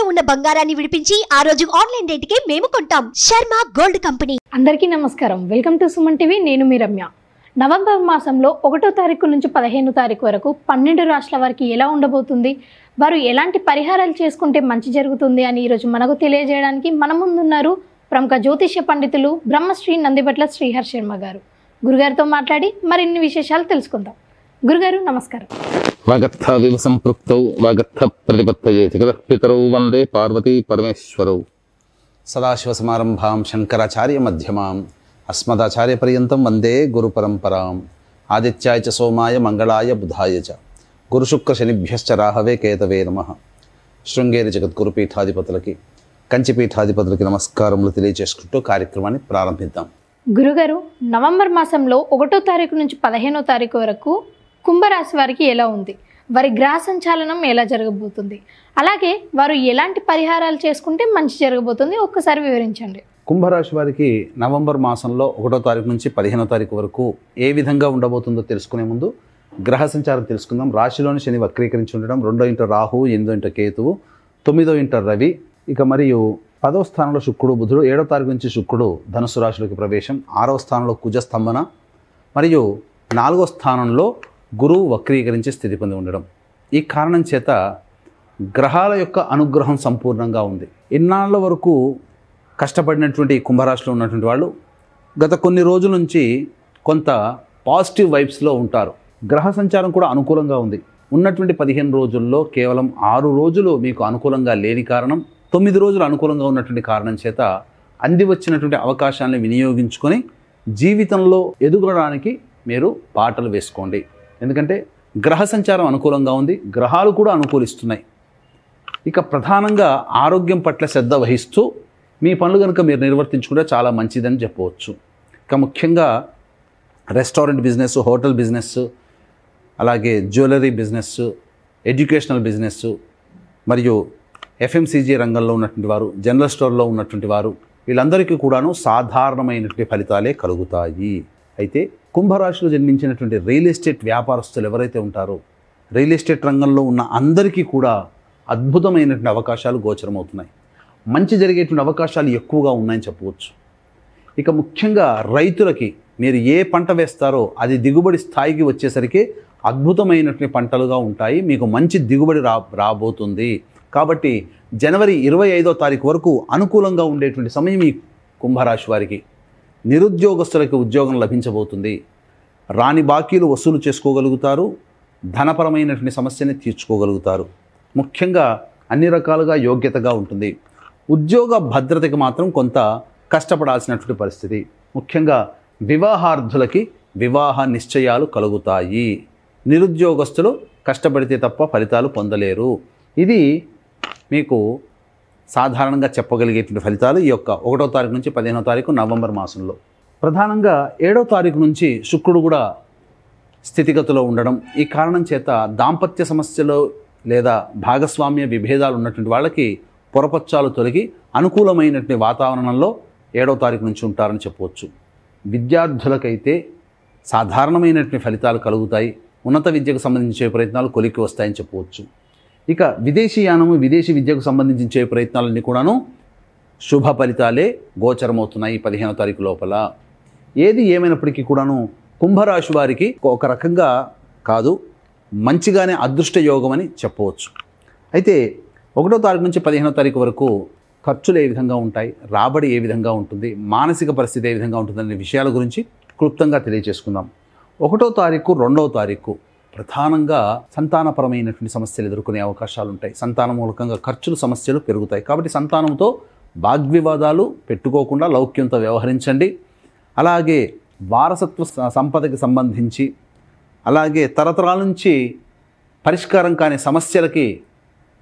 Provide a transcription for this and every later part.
ఇంట్లో ఉన్న బంగారాన్ని విడిపించి ఆ రోజు ఆన్లైన్ కి మేము కొంటాం శర్మ గోల్డ్ కంపెనీ అందరికీ నమస్కారం వెల్కమ్ టు సుమన్ టీవీ నేను మీ రమ్య నవంబర్ మాసంలో ఒకటో తారీఖు నుంచి పదిహేను తారీఖు వరకు పన్నెండు రాష్ట్రాల వారికి ఎలా ఉండబోతుంది వారు ఎలాంటి పరిహారాలు చేసుకుంటే మంచి జరుగుతుంది అని ఈరోజు మనకు తెలియజేయడానికి మన ముందున్నారు ప్రముఖ జ్యోతిష్య పండితులు బ్రహ్మశ్రీ నందిపట్ల శ్రీహర్ శర్మ గారు గురుగారితో మాట్లాడి మరిన్ని విశేషాలు తెలుసుకుందాం గురుగారు నమస్కారం వాగర్థవివ సంపృక్తౌ వాగర్థ ప్రతిపత్తయే జగదర్పితరౌ వందే పార్వతీ పరమేశ్వరౌ సమారంభాం శంకరాచార్య మధ్యమాం అస్మదాచార్య పర్యంతం వందే గురు పరంపరాం ఆదిత్యాయ చ సోమాయ మంగళాయ బుధాయ చ గురుశుక్ర శనిభ్యశ్చ రాహవే కేతవే నమః శృంగేరి జగద్గురు పీఠాధిపతులకి కంచి పీఠాధిపతులకి నమస్కారములు తెలియజేసుకుంటూ కార్యక్రమాన్ని ప్రారంభిద్దాం గురుగారు నవంబర్ మాసంలో ఒకటో తారీఖు నుంచి పదిహేనో తారీఖు వరకు కుంభరాశి వారికి ఎలా ఉంది వారి గ్రహ సంచాలనం ఎలా జరగబోతుంది అలాగే వారు ఎలాంటి పరిహారాలు చేసుకుంటే మంచి జరగబోతుంది ఒక్కసారి వివరించండి కుంభరాశి వారికి నవంబర్ మాసంలో ఒకటో తారీఖు నుంచి పదిహేనో తారీఖు వరకు ఏ విధంగా ఉండబోతుందో తెలుసుకునే ముందు గ్రహ సంచారం తెలుసుకుందాం రాశిలోని శని వక్రీకరించి ఉండడం రెండో ఇంట రాహు ఎనిమిదో ఇంట కేతువు తొమ్మిదో ఇంట రవి ఇక మరియు పదవ స్థానంలో శుక్రుడు బుధుడు ఏడో తారీఖు నుంచి శుక్రుడు ధనుసు రాశిలోకి ప్రవేశం ఆరో స్థానంలో కుజస్తంభన మరియు నాలుగో స్థానంలో గురువు వక్రీకరించే స్థితి పొంది ఉండడం ఈ కారణం చేత గ్రహాల యొక్క అనుగ్రహం సంపూర్ణంగా ఉంది ఇన్నాళ్ళ వరకు కష్టపడినటువంటి కుంభరాశిలో ఉన్నటువంటి వాళ్ళు గత కొన్ని రోజుల నుంచి కొంత పాజిటివ్ వైబ్స్లో ఉంటారు గ్రహ సంచారం కూడా అనుకూలంగా ఉంది ఉన్నటువంటి పదిహేను రోజుల్లో కేవలం ఆరు రోజులు మీకు అనుకూలంగా లేని కారణం తొమ్మిది రోజులు అనుకూలంగా ఉన్నటువంటి కారణం చేత అంది వచ్చినటువంటి అవకాశాలను వినియోగించుకొని జీవితంలో ఎదుగడానికి మీరు పాటలు వేసుకోండి ఎందుకంటే గ్రహ సంచారం అనుకూలంగా ఉంది గ్రహాలు కూడా అనుకూలిస్తున్నాయి ఇక ప్రధానంగా ఆరోగ్యం పట్ల శ్రద్ధ వహిస్తూ మీ పనులు కనుక మీరు నిర్వర్తించుకుంటే చాలా మంచిదని చెప్పవచ్చు ఇక ముఖ్యంగా రెస్టారెంట్ బిజినెస్ హోటల్ బిజినెస్ అలాగే జ్యువెలరీ బిజినెస్ ఎడ్యుకేషనల్ బిజినెస్ మరియు ఎఫ్ఎంసీజీ రంగంలో ఉన్నటువంటి వారు జనరల్ స్టోర్లో ఉన్నటువంటి వారు వీళ్ళందరికీ కూడాను సాధారణమైనటువంటి ఫలితాలే కలుగుతాయి అయితే కుంభరాశిలో జన్మించినటువంటి రియల్ ఎస్టేట్ వ్యాపారస్తులు ఎవరైతే ఉంటారో రియల్ ఎస్టేట్ రంగంలో ఉన్న అందరికీ కూడా అద్భుతమైనటువంటి అవకాశాలు గోచరమవుతున్నాయి మంచి జరిగేటువంటి అవకాశాలు ఎక్కువగా ఉన్నాయని చెప్పవచ్చు ఇక ముఖ్యంగా రైతులకి మీరు ఏ పంట వేస్తారో అది దిగుబడి స్థాయికి వచ్చేసరికి అద్భుతమైనటువంటి పంటలుగా ఉంటాయి మీకు మంచి దిగుబడి రా రాబోతుంది కాబట్టి జనవరి ఇరవై ఐదో తారీఖు వరకు అనుకూలంగా ఉండేటువంటి సమయం ఈ కుంభరాశి వారికి నిరుద్యోగస్తులకు ఉద్యోగం లభించబోతుంది రాని బాకీలు వసూలు చేసుకోగలుగుతారు ధనపరమైనటువంటి సమస్యని తీర్చుకోగలుగుతారు ముఖ్యంగా అన్ని రకాలుగా యోగ్యతగా ఉంటుంది ఉద్యోగ భద్రతకి మాత్రం కొంత కష్టపడాల్సినటువంటి పరిస్థితి ముఖ్యంగా వివాహార్థులకి వివాహ నిశ్చయాలు కలుగుతాయి నిరుద్యోగస్తులు కష్టపడితే తప్ప ఫలితాలు పొందలేరు ఇది మీకు సాధారణంగా చెప్పగలిగేటువంటి ఫలితాలు ఈ యొక్క ఒకటో తారీఖు నుంచి పదిహేనో తారీఖు నవంబర్ మాసంలో ప్రధానంగా ఏడో తారీఖు నుంచి శుక్రుడు కూడా స్థితిగతిలో ఉండడం ఈ కారణం చేత దాంపత్య సమస్యలు లేదా భాగస్వామ్య విభేదాలు ఉన్నటువంటి వాళ్ళకి పొరపచ్చాలు తొలగి అనుకూలమైనటువంటి వాతావరణంలో ఏడో తారీఖు నుంచి ఉంటారని చెప్పవచ్చు విద్యార్థులకైతే సాధారణమైనటువంటి ఫలితాలు కలుగుతాయి ఉన్నత విద్యకు సంబంధించే ప్రయత్నాలు కొలికి వస్తాయని చెప్పవచ్చు ఇక విదేశీయానము విదేశీ విద్యకు సంబంధించే ప్రయత్నాలన్నీ కూడాను శుభ ఫలితాలే గోచరమవుతున్నాయి పదిహేనో తారీఖు లోపల ఏది ఏమైనప్పటికీ కూడాను కుంభరాశి వారికి ఒక రకంగా కాదు మంచిగానే అదృష్ట యోగం అని చెప్పవచ్చు అయితే ఒకటో తారీఖు నుంచి పదిహేనో తారీఖు వరకు ఖర్చులు ఏ విధంగా ఉంటాయి రాబడి ఏ విధంగా ఉంటుంది మానసిక పరిస్థితి ఏ విధంగా ఉంటుందనే విషయాల గురించి క్లుప్తంగా తెలియజేసుకుందాం ఒకటో తారీఖు రెండవ తారీఖు ప్రధానంగా సంతానపరమైనటువంటి సమస్యలు ఎదుర్కొనే అవకాశాలు ఉంటాయి సంతాన మూలకంగా ఖర్చులు సమస్యలు పెరుగుతాయి కాబట్టి సంతానంతో వాగ్వివాదాలు పెట్టుకోకుండా లౌక్యంతో వ్యవహరించండి అలాగే వారసత్వ సంపదకి సంబంధించి అలాగే తరతరాల నుంచి పరిష్కారం కాని సమస్యలకి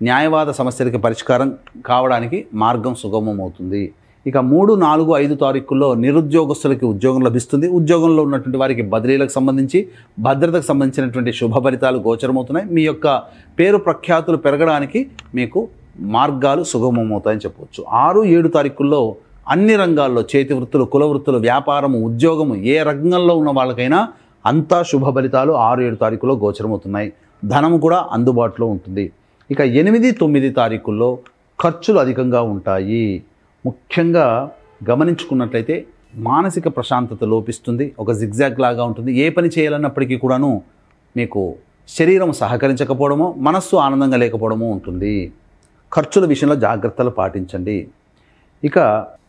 న్యాయవాద సమస్యలకి పరిష్కారం కావడానికి మార్గం సుగమమవుతుంది ఇక మూడు నాలుగు ఐదు తారీఖుల్లో నిరుద్యోగస్తులకి ఉద్యోగం లభిస్తుంది ఉద్యోగంలో ఉన్నటువంటి వారికి బదిలీలకు సంబంధించి భద్రతకు సంబంధించినటువంటి శుభ ఫలితాలు గోచరమవుతున్నాయి మీ యొక్క పేరు ప్రఖ్యాతులు పెరగడానికి మీకు మార్గాలు సుగమమవుతాయని చెప్పవచ్చు ఆరు ఏడు తారీఖుల్లో అన్ని రంగాల్లో చేతి వృత్తులు కుల వృత్తులు వ్యాపారము ఉద్యోగము ఏ రంగంలో ఉన్న వాళ్ళకైనా అంతా శుభ ఫలితాలు ఆరు ఏడు తారీఖులో గోచరమవుతున్నాయి ధనం కూడా అందుబాటులో ఉంటుంది ఇక ఎనిమిది తొమ్మిది తారీఖుల్లో ఖర్చులు అధికంగా ఉంటాయి ముఖ్యంగా గమనించుకున్నట్లయితే మానసిక ప్రశాంతత లోపిస్తుంది ఒక జిగ్జాగ్ లాగా ఉంటుంది ఏ పని చేయాలన్నప్పటికీ కూడాను మీకు శరీరం సహకరించకపోవడమో మనస్సు ఆనందంగా లేకపోవడమో ఉంటుంది ఖర్చుల విషయంలో జాగ్రత్తలు పాటించండి ఇక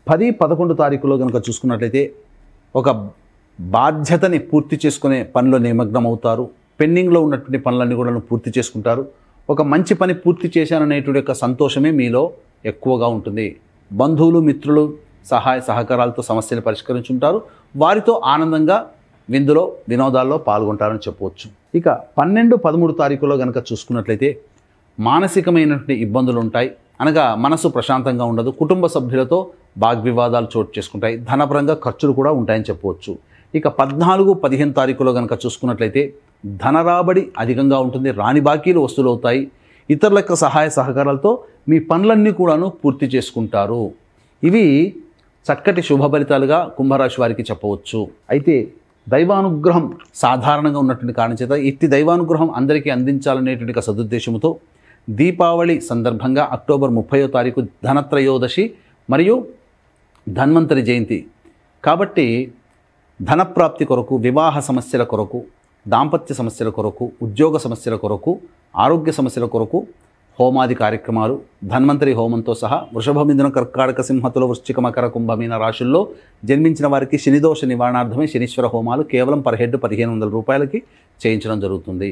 పది పదకొండు తారీఖులో కనుక చూసుకున్నట్లయితే ఒక బాధ్యతని పూర్తి చేసుకునే పనిలో నిమగ్నం అవుతారు పెండింగ్లో ఉన్నటువంటి పనులన్నీ కూడా పూర్తి చేసుకుంటారు ఒక మంచి పని పూర్తి చేశాననేటువంటి యొక్క సంతోషమే మీలో ఎక్కువగా ఉంటుంది బంధువులు మిత్రులు సహాయ సహకారాలతో సమస్యలు పరిష్కరించుంటారు వారితో ఆనందంగా విందులో వినోదాల్లో పాల్గొంటారని చెప్పవచ్చు ఇక పన్నెండు పదమూడు తారీఖులో కనుక చూసుకున్నట్లయితే మానసికమైనటువంటి ఇబ్బందులు ఉంటాయి అనగా మనసు ప్రశాంతంగా ఉండదు కుటుంబ సభ్యులతో వాగ్వివాదాలు చోటు చేసుకుంటాయి ధనపరంగా ఖర్చులు కూడా ఉంటాయని చెప్పవచ్చు ఇక పద్నాలుగు పదిహేను తారీఖులో కనుక చూసుకున్నట్లయితే ధన రాబడి అధికంగా ఉంటుంది రాని బాకీలు వసూలు అవుతాయి ఇతరుల యొక్క సహాయ సహకారాలతో మీ పనులన్నీ కూడాను పూర్తి చేసుకుంటారు ఇవి చక్కటి శుభ ఫలితాలుగా కుంభరాశి వారికి చెప్పవచ్చు అయితే దైవానుగ్రహం సాధారణంగా ఉన్నటువంటి కారణం చేత ఇట్టి దైవానుగ్రహం అందరికీ అందించాలనేటువంటి సదుద్దేశంతో దీపావళి సందర్భంగా అక్టోబర్ ముప్పయో తారీఖు ధనత్రయోదశి మరియు ధన్వంతరి జయంతి కాబట్టి ధనప్రాప్తి కొరకు వివాహ సమస్యల కొరకు దాంపత్య సమస్యల కొరకు ఉద్యోగ సమస్యల కొరకు ఆరోగ్య సమస్యల కొరకు హోమాది కార్యక్రమాలు ధన్వంతరి హోమంతో సహా మిథున కర్కాటక సింహతుల వృశ్చిక మకర కుంభమీన రాశుల్లో జన్మించిన వారికి శనిదోష నివారణార్థమే శనీశ్వర హోమాలు కేవలం పదిహేడు పదిహేను వందల రూపాయలకి చేయించడం జరుగుతుంది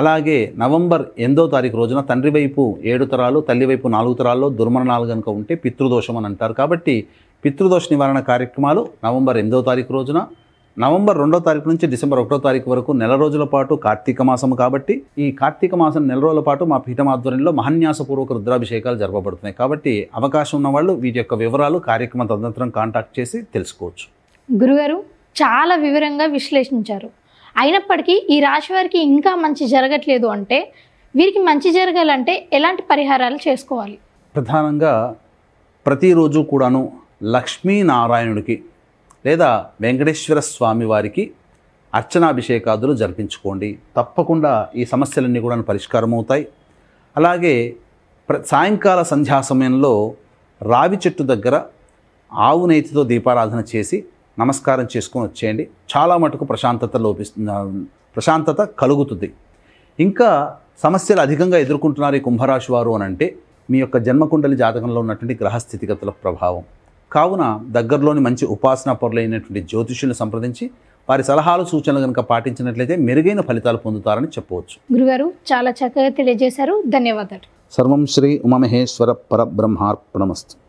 అలాగే నవంబర్ ఎనిమిదో తారీఖు రోజున తండ్రి వైపు ఏడు తరాలు తల్లి వైపు నాలుగు తరాల్లో దుర్మరణాలు కనుక ఉంటే పితృదోషం అని అంటారు కాబట్టి పితృదోష నివారణ కార్యక్రమాలు నవంబర్ ఎనిమిదో తారీఖు రోజున నవంబర్ రెండో తారీఖు నుంచి డిసెంబర్ ఒకటో తారీఖు వరకు నెల రోజుల పాటు కార్తీక మాసం కాబట్టి ఈ కార్తీక మాసం నెల రోజుల పాటు మా పీఠం ఆధ్వర్యంలో మహన్యాసపూర్వక రుద్రాభిషేకాలు జరపబడుతున్నాయి కాబట్టి అవకాశం ఉన్న వాళ్ళు వీటి యొక్క వివరాలు కార్యక్రమ తదనంతరం కాంటాక్ట్ చేసి తెలుసుకోవచ్చు గురుగారు చాలా వివరంగా విశ్లేషించారు అయినప్పటికీ ఈ రాశి వారికి ఇంకా మంచి జరగట్లేదు అంటే వీరికి మంచి జరగాలంటే ఎలాంటి పరిహారాలు చేసుకోవాలి ప్రధానంగా ప్రతిరోజు కూడాను లక్ష్మీనారాయణుడికి లేదా వెంకటేశ్వర స్వామి వారికి అర్చనాభిషేకాదులు జరిపించుకోండి తప్పకుండా ఈ సమస్యలన్నీ కూడా పరిష్కారం అవుతాయి అలాగే ప్ర సాయంకాల సంధ్యా సమయంలో రావి చెట్టు దగ్గర ఆవు నేతితో దీపారాధన చేసి నమస్కారం చేసుకొని వచ్చేయండి చాలా మటుకు ప్రశాంతత లోపిస్తుంది ప్రశాంతత కలుగుతుంది ఇంకా సమస్యలు అధికంగా ఎదుర్కొంటున్నారు ఈ కుంభరాశి వారు అని అంటే మీ యొక్క జన్మకుండలి జాతకంలో ఉన్నటువంటి గ్రహస్థితిగతుల ప్రభావం కావున దగ్గరలోని మంచి ఉపాసన పొరలైనటువంటి జ్యోతిష్యులను సంప్రదించి వారి సలహాలు సూచనలు కనుక పాటించినట్లయితే మెరుగైన ఫలితాలు పొందుతారని చెప్పవచ్చు గురుగారు చాలా చక్కగా తెలియజేశారు ధన్యవాదాలు సర్వం శ్రీ ఉమమహేశ్వర పరబ్రహ్మార్పణమస్తు